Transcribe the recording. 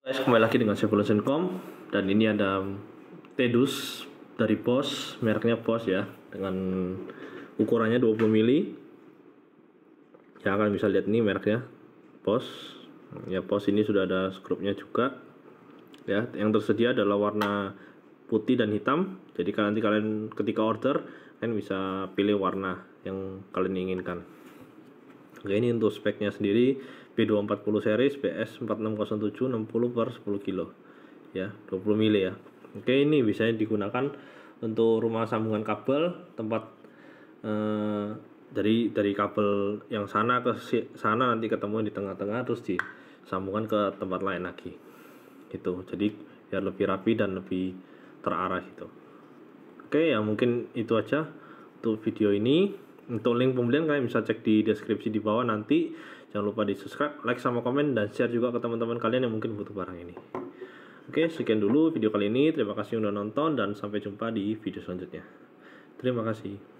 guys kembali lagi dengan Sevolution.com dan ini ada Tedus dari Bos, mereknya Bos ya dengan ukurannya 20 mili ya kalian bisa lihat nih mereknya Bos. ya Bos ini sudah ada skrupnya juga ya yang tersedia adalah warna putih dan hitam jadi nanti kalian ketika order kalian bisa pilih warna yang kalian inginkan Oke, ini untuk speknya sendiri B240 series ps 4607 60 per 10 kilo ya 20 mili ya oke ini bisa digunakan untuk rumah sambungan kabel tempat eh, dari dari kabel yang sana ke sana nanti ketemu di tengah-tengah terus disambungkan ke tempat lain lagi gitu jadi biar lebih rapi dan lebih terarah gitu oke ya mungkin itu aja untuk video ini untuk link pembelian kalian bisa cek di deskripsi di bawah nanti. Jangan lupa di subscribe, like sama komen dan share juga ke teman-teman kalian yang mungkin butuh barang ini. Oke, sekian dulu video kali ini. Terima kasih sudah nonton dan sampai jumpa di video selanjutnya. Terima kasih.